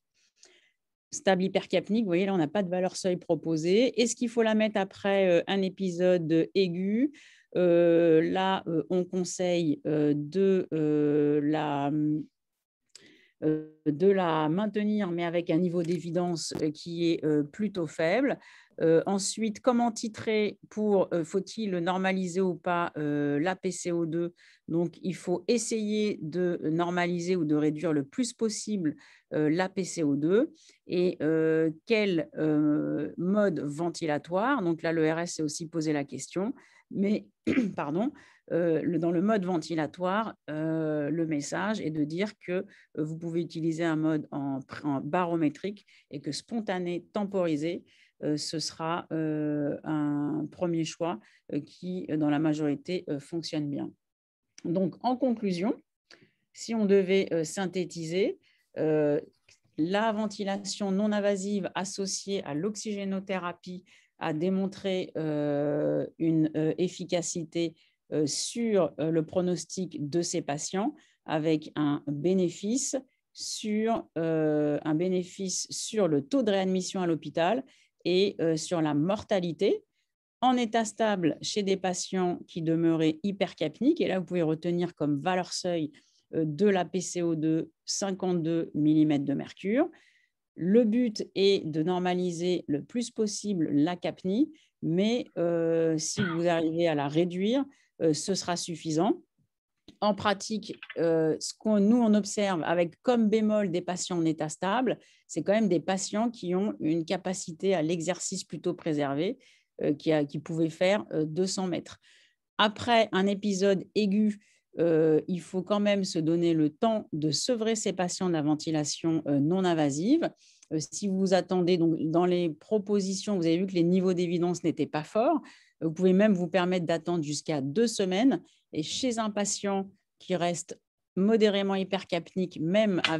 stable hypercapnique, vous voyez, là, on n'a pas de valeur seuil proposée. Est-ce qu'il faut la mettre après euh, un épisode euh, aigu euh, Là, on conseille de la hum, euh, de la maintenir, mais avec un niveau d'évidence euh, qui est euh, plutôt faible. ensuite, comment titrer pour faut-il normaliser ou pas la PCO2 Donc, il faut essayer de normaliser ou de réduire le plus possible la PCO2 et quel mode ventilatoire. Donc là, le RS s'est aussi posé la question mais (clears throat) pardon, euh, dans le mode ventilatoire, euh, le message est de dire que euh, vous pouvez utiliser un mode en, barométrique et que spontané, temporisé, ce sera un premier choix qui, dans la majorité, fonctionne bien. Donc, en conclusion, si on devait synthétiser, la ventilation non invasive associée à l'oxygénothérapie a démontré euh, une euh, efficacité euh, sur le pronostic de ces patients avec un bénéfice sur, un bénéfice sur le taux de réadmission à l'hôpital et sur la mortalité en état stable chez des patients qui demeuraient hypercapniques. Et là, vous pouvez retenir comme valeur seuil de la PCO2 52 mm de mercure le but est de normaliser le plus possible la capnie, mais euh, si vous arrivez à la réduire, euh, ce sera suffisant. En pratique, euh, ce qu'on nous on observe avec comme bémol des patients en état stable, c'est quand même des patients qui ont une capacité à l'exercice plutôt préservée, qui, pouvait qui pouvaient faire 200 mètres. Après un épisode aigu euh, il faut quand même se donner le temps de sevrer ces patients de la ventilation euh, non invasive. Euh, si vous attendez, donc, dans les propositions, vous avez vu que les niveaux d'évidence n'étaient pas forts. Vous pouvez même vous permettre d'attendre jusqu'à deux semaines. Et chez un patient qui reste modérément hypercapnique, même à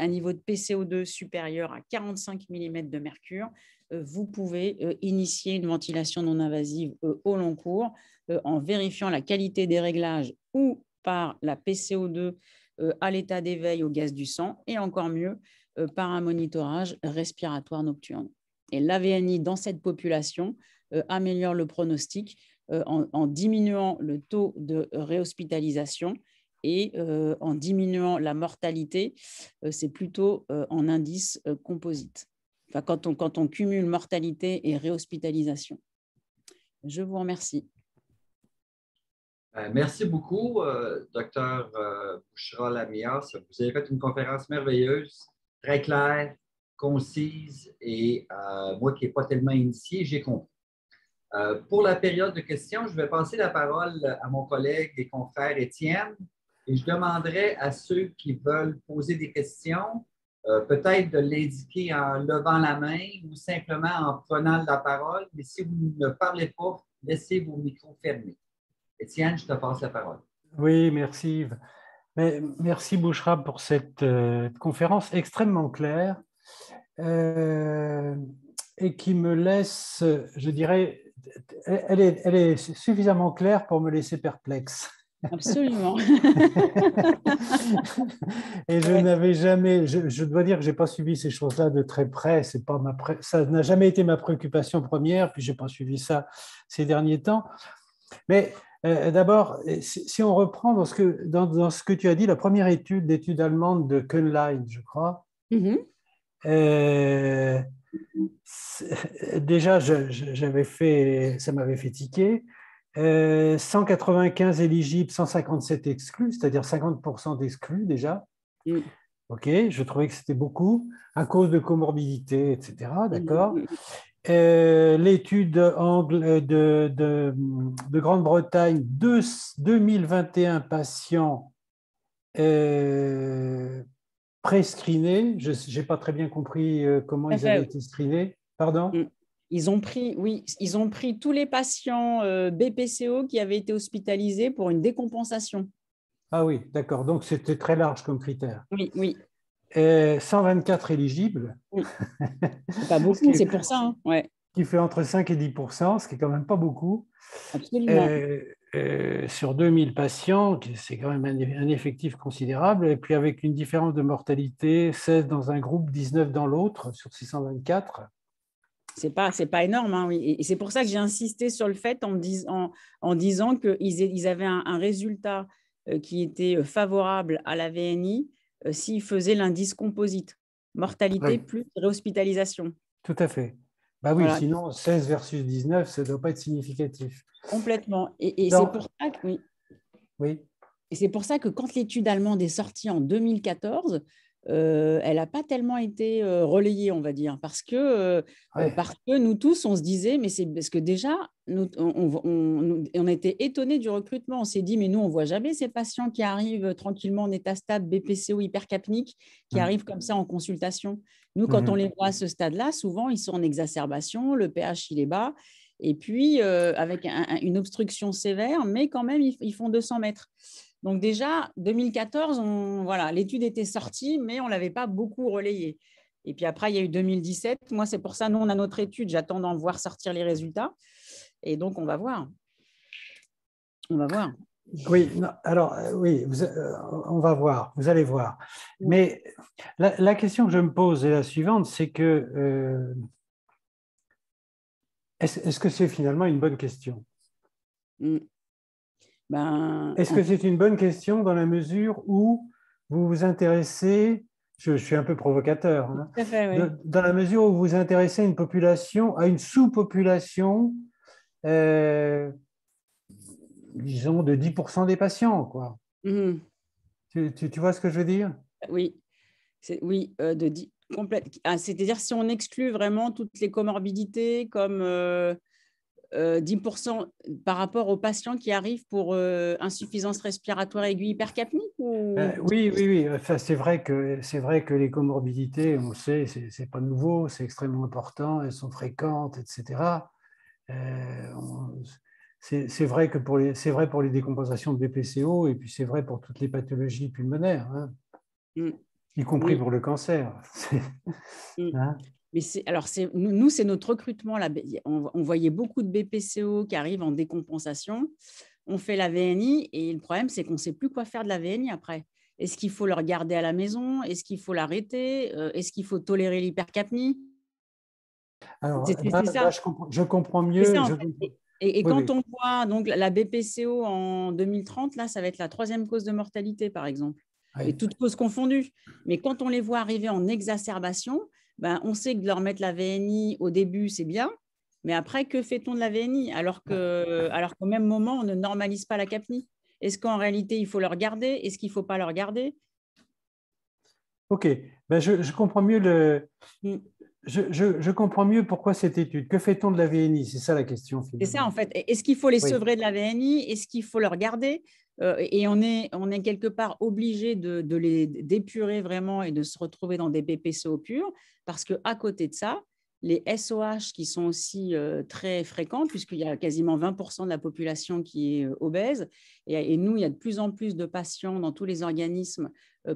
un niveau de PCO2 supérieur à 45 mm de mercure, vous pouvez initier une ventilation non invasive au long cours en vérifiant la qualité des réglages ou par la PCO2 euh, à l'état d'éveil au gaz du sang et encore mieux euh, par un monitorage respiratoire nocturne. Et l'AVNI dans cette population euh, améliore le pronostic en, diminuant le taux de réhospitalisation et en diminuant la mortalité, c'est plutôt en indice composite. Enfin, quand, on, quand on cumule mortalité et réhospitalisation. Je vous remercie. Euh, merci beaucoup, euh, docteur euh, Bouchra Lamias. Vous avez fait une conférence merveilleuse, très claire, concise et moi qui n'ai pas tellement initié, j'ai compris. pour la période de questions, je vais passer la parole à mon collègue et confrère Étienne et je demanderai à ceux qui veulent poser des questions peut-être de l'indiquer en levant la main ou simplement en prenant la parole. Mais si vous ne parlez pas, laissez vos micros fermés. Étienne, je te passe la parole. Oui, merci Yves. Mais merci Bouchra pour cette euh, conférence extrêmement claire euh, et qui me laisse, je dirais, elle est, elle est suffisamment claire pour me laisser perplexe. Absolument. (laughs) et je n'avais jamais, je, je, dois dire que j'ai pas suivi ces choses-là de très près. C'est pas ma ça n'a jamais été ma préoccupation première. Puis j'ai pas suivi ça ces derniers temps. Mais euh, d'abord, si on reprend dans ce, que, tu as dit, la première étude, d'études allemande de Könlein, je crois, mhm. euh, déjà, j'avais fait, ça m'avait fait tiquer. 195 euh, éligibles, 157 exclus, c'est-à-dire 50% d'exclus déjà. Mm. Ok, je trouvais que c'était beaucoup à cause de comorbidité, etc. D'accord. Mm, mm, euh, l'étude euh, de, Grande-Bretagne, 2021 patients euh, prescreenés. Je n'ai pas très bien compris euh, comment ils avaient été screenés. Pardon mm. ils ont pris, oui, ils ont pris tous les patients BPCO qui avaient été hospitalisés pour une décompensation. Ah oui, d'accord. Donc c'était très large comme critère. Oui, oui. 124 éligibles. (laughs) pas beaucoup, c'est pour ça. Hein. Qui fait entre 5 et 10 ce qui est quand même pas beaucoup. Euh, euh, sur 2000 patients, c'est quand même un, effectif considérable. Et puis avec une différence de mortalité, 16 dans un groupe, 19 dans l'autre, sur 624. C'est pas, c'est pas énorme, hein, oui. Et c'est pour ça que j'ai insisté sur le fait en, en, disant qu'ils avaient un résultat euh, qui était favorable à la VNI, euh, s'il faisait l'indice composite. Mortalité plus réhospitalisation. Tout à fait. Bah oui, sinon 16 versus 19, ça ne doit pas être significatif. Complètement. Et, c'est pour ça oui. Oui. Et c'est pour ça que quand l'étude allemande est sortie en 2014, euh, elle n'a pas tellement été euh, relayée, on va dire, euh, parce que, nous tous, on se disait, mais c'est parce que déjà, on, on, était étonnés du recrutement. On s'est dit, mais nous, on voit jamais ces patients qui arrivent tranquillement en état stable, BPCO hypercapnique, qui mm. arrivent comme ça en consultation. Nous, quand mm-hmm. on les voit à ce stade-là, souvent, ils sont en exacerbation, le pH, il est bas, et puis avec une obstruction sévère, mais quand même, ils font 200 mètres. Donc déjà, 2014, on, voilà, l'étude était sortie, mais on ne l'avait pas beaucoup relayée. Et puis après, il y a eu 2017. Moi, c'est pour ça, nous, on a notre étude. J'attends d'en voir sortir les résultats. Et donc, on va voir. On va voir. Oui, alors euh, oui, euh, on va voir, vous allez voir. Mais la, question que je me pose est la suivante, c'est que euh, est-ce que c'est finalement une bonne question hmm. Ben, Est-ce que c'est une bonne question dans la mesure où vous vous intéressez, je, suis un peu provocateur, hein, dans la mesure où vous vous intéressez à une population, à une sous-population, euh, disons, de 10% des patients, quoi. Mhm. Tu, vois ce que je veux dire Oui, oui, euh, de ah, C'est-à-dire si on exclut vraiment toutes les comorbidités comme euh, 10% euh, par rapport aux patients qui arrivent pour euh, insuffisance respiratoire aiguë hypercapnique euh, Oui, oui, oui. c'est vrai que c'est vrai que les comorbidités, on sait, c'est pas nouveau, c'est extrêmement important, elles sont fréquentes, etc. c'est vrai que pour les c'est vrai pour les décompensations de BPCO et puis c'est vrai pour toutes les pathologies pulmonaires, hein. mm. y compris pour le cancer. (laughs) Mm. Hein? alors, nous, c'est notre recrutement. on, voyait beaucoup de BPCO qui arrivent en décompensation. On fait la VNI et le problème, c'est qu'on ne sait plus quoi faire de la VNI après. Est-ce qu'il faut le regarder à la maison Est-ce qu'il faut l'arrêter euh, Est-ce qu'il faut tolérer l'hypercapnie je, comprends, mieux. et, quand on voit donc la BPCO en 2030, là, ça va être la troisième cause de mortalité, par exemple, ah, et toutes causes confondues. Mais quand on les voit arriver en exacerbation, ben, on sait que de leur mettre la VNI au début, c'est bien, mais après, que fait-on de la VNI alors, que, alors qu'au même moment, on ne normalise pas la CAPNI Est-ce qu'en réalité, il faut le regarder Est-ce qu'il ne faut pas le regarder Ok, ben, je, comprends mieux mm. Je, comprends mieux pourquoi cette étude. Que fait-on de la VNI C'est ça la question. C'est ça en fait. Est-ce qu'il faut les sevrer de la VNI Est-ce qu'il faut le garder euh, et on est, quelque part obligé de, les d'épurer vraiment et de se retrouver dans des BPCO purs, parce qu'à côté de ça, les SOH qui sont aussi euh, très fréquents puisqu'il y a quasiment 20% de la population qui est euh, obèse, et, et, nous, il y a de plus en plus de patients dans tous les organismes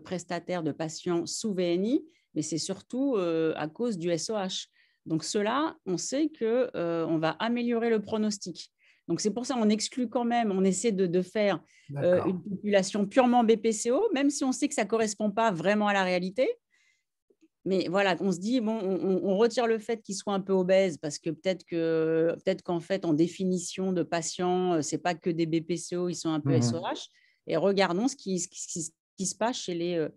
prestataires de patients sous VNI, mais c'est surtout à cause du SOH. Donc cela, on sait qu'on va améliorer le pronostic. Donc c'est pour ça on exclut quand même, on essaie de, faire euh, une population purement BPCO, même si on sait que ça ne correspond pas vraiment à la réalité. Mais voilà, on se dit, bon, on, retire le fait qu'ils soient un peu obèses parce que peut-être peut qu'en fait, en définition de patients, euh, c'est pas que des BPCO, ils sont un peu SOH. Mmh et regardons ce qui, se passe chez les, euh,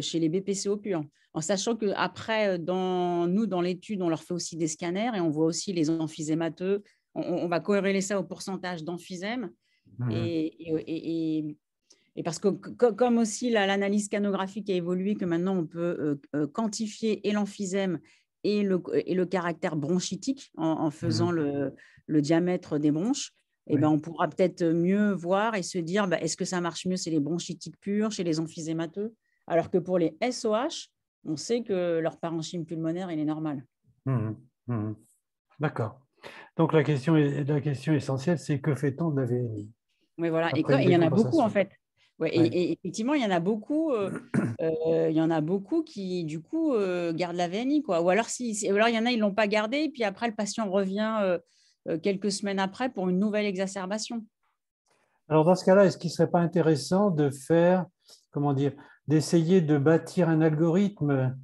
chez les BPCO purs. En sachant qu'après, dans, nous, dans l'étude, on leur fait aussi des scanners et on voit aussi les emphysémateux, on, va corréler ça au pourcentage d'emphysème. Mmh. Et, parce que comme aussi l'analyse canographique a évolué, que maintenant on peut euh, euh, quantifier et l'emphysème et le, caractère bronchitique en, mmh. faisant le, diamètre des bronches, et eh ben on pourra peut-être mieux voir et se dire bah, est-ce que ça marche mieux chez les bronchitiques purs, chez les emphysémateux Alors que pour les SOH, on sait que leur parenchyme pulmonaire, il est normal. Mmh. D'accord. Donc la question, la question essentielle, c'est que fait-on de la VNI voilà. il y en a beaucoup, en fait. Et, effectivement, il y en a beaucoup, euh, (clears throat) euh, il y en a beaucoup qui, du coup, euh, gardent la VNI. Quoi. Ou alors, si, il y en a, ils ne l'ont pas gardé, et puis après, le patient revient quelques semaines après pour une nouvelle exacerbation. Alors, dans ce cas-là, est-ce qu'il ne serait pas intéressant de faire, comment dire, d'essayer de bâtir un algorithme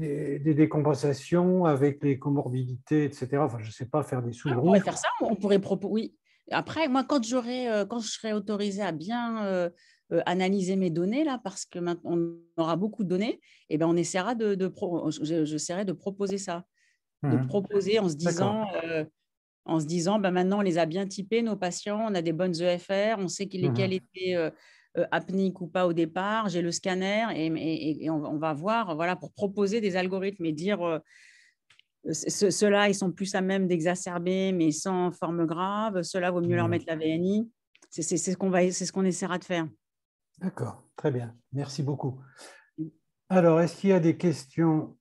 des, décompensations avec les comorbidités, etc. Enfin, je ne sais pas, faire des sous ah, On pourrait faire ça, on pourrait proposer. Oui. Après, moi, quand, euh, quand je serai autorisée à bien euh, euh, analyser mes données, là, parce que maintenant on aura beaucoup de données, eh ben, on essaiera de, je, j'essaierai de proposer ça. De mmh. proposer en se disant. en se disant, ben, maintenant on les a bien typés, nos patients, on a des bonnes EFR, on sait lesquels mmh. étaient euh, apnique ou pas au départ, j'ai le scanner et, on, va voir voilà, pour proposer des algorithmes et dire euh, ceux-là, ils sont plus à même d'exacerber, mais sans forme grave. cela vaut mieux leur mmh. mettre la VNI. C'est ce qu'on ce qu'on essaiera de faire. D'accord, très bien. Merci beaucoup. Mmh. Alors, est-ce qu'il y a des questions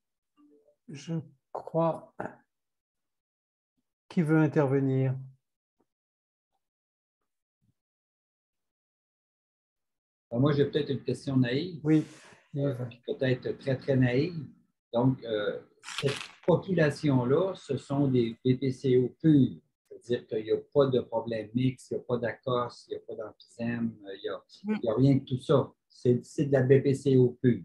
Je crois. Qui veut intervenir Bah, moi, j'ai peut-être une question naïve. Oui. Euh, peut-être très, très naïve. Donc, euh, cette population-là, ce sont des BPCO purs. C'est-à-dire qu'il n'y a pas de problème mixte, il n'y a pas d'accorce, il n'y a pas d'emphysème, il n'y mm. a, rien de tout ça. C'est, de la BPCO pure.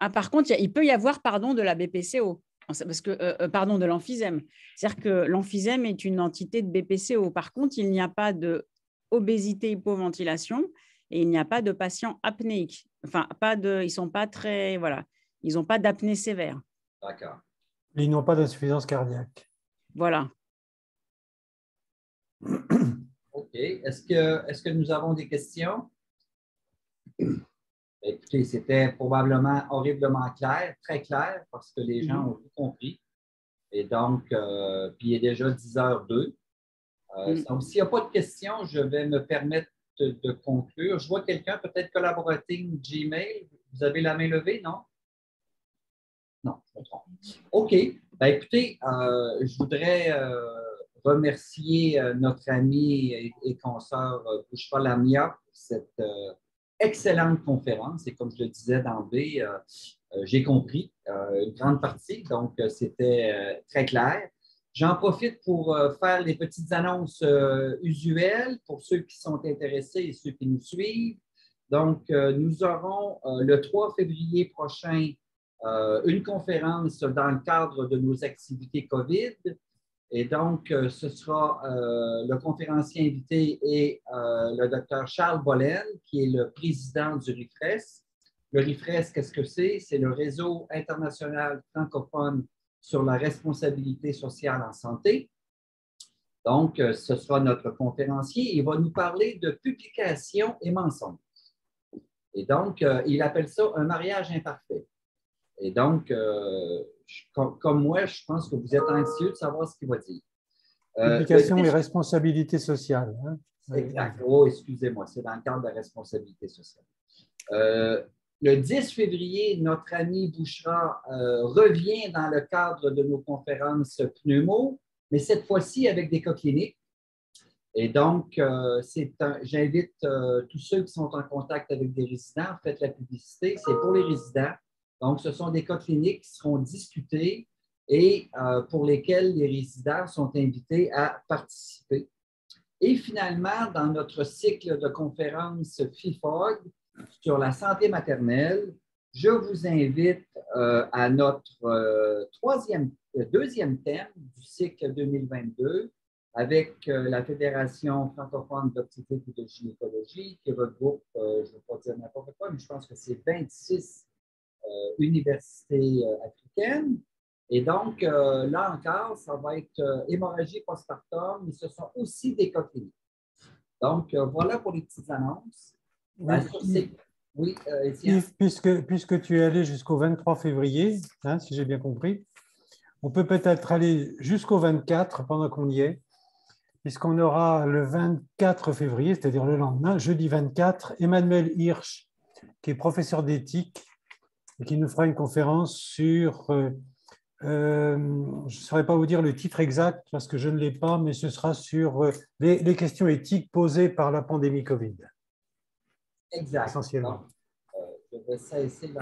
Ah, par contre, il peut y avoir, pardon, de la BPCO. Parce que, euh, pardon, de l'emphysème. C'est-à-dire que l'emphysème est une entité de BPCO. Par contre, il n'y a pas de obésité hypoventilation et il n'y a pas de patients apnéiques. Enfin, pas de, ils sont pas très, voilà, ils n'ont pas d'apnée sévère. D'accord. Ils n'ont pas d'insuffisance cardiaque. Voilà. OK. Est-ce que, nous avons des questions? Écoutez, c'était probablement horriblement clair, très clair, parce que les gens mhm. ont tout compris. Et donc, euh, puis il est déjà 10h02. Euh, mhm. Donc, s'il n'y a pas de questions, je vais me permettre de, conclure. Je vois quelqu'un, peut-être collaborating Gmail. Vous avez la main levée, non? Non, je me trompe. OK. Ben, écoutez, euh, je voudrais euh, remercier euh, notre ami et, et consoeur Lamia pour cette excellente conférence. Et comme je le disais dans B, j'ai compris une grande partie. Donc, c'était très clair. J'en profite pour euh, faire les petites annonces euh, usuelles pour ceux qui sont intéressés et ceux qui nous suivent. Donc, euh, nous aurons le 3 février prochain une conférence dans le cadre de nos activités COVID. Et donc, ce sera le conférencier invité et le docteur Charles Bollen, qui est le président du RIFRES. Le RIFRES, qu'est-ce que c'est? C'est le réseau international francophone sur la responsabilité sociale en santé. Donc, euh, ce sera notre conférencier. Il va nous parler de publication et mensonge. Et donc, euh, il appelle ça un mariage imparfait. Et donc, euh, comme, moi, je pense que vous êtes anxieux de savoir ce qu'il va dire. Euh, publication et responsabilité sociale. Hein. Oh, excusez-moi, c'est dans le cadre de la responsabilité sociale. Le 10 février, notre ami Bouchra euh, revient dans le cadre de nos conférences pneumo, mais cette fois-ci avec des cas cliniques. Et donc, euh, j'invite euh, tous ceux qui sont en contact avec des résidents, faites la publicité, c'est pour les résidents. Donc, ce sont des cas cliniques qui seront discutés et pour lesquels les résidents sont invités à participer. Et finalement, dans notre cycle de conférences FIFOG, sur la santé maternelle, je vous invite euh, à notre euh, euh, deuxième thème du cycle 2022 avec la Fédération francophone d'optique et de gynécologie qui regroupe, je ne veux pas dire n'importe quoi, mais je pense que c'est 26 universités africaines. Et donc, là encore, ça va être hémorragie postpartum, mais ce sont aussi des coquilles. Donc, voilà pour les petites annonces. Bah, oui, euh, hein. puisque, puisque tu es allé jusqu'au 23 février, hein, si j'ai bien compris, on peut peut-être aller jusqu'au 24 pendant qu'on y est, puisqu'on aura le 24 février, c'est-à-dire le lendemain, jeudi 24, Emmanuel Hirsch, qui est professeur d'éthique et qui nous fera une conférence sur, euh, euh, je ne saurais pas vous dire le titre exact parce que je ne l'ai pas, mais ce sera sur les, les questions éthiques posées par la pandémie Covid. Exact. Essentiellement. Donc, euh, je vais cesser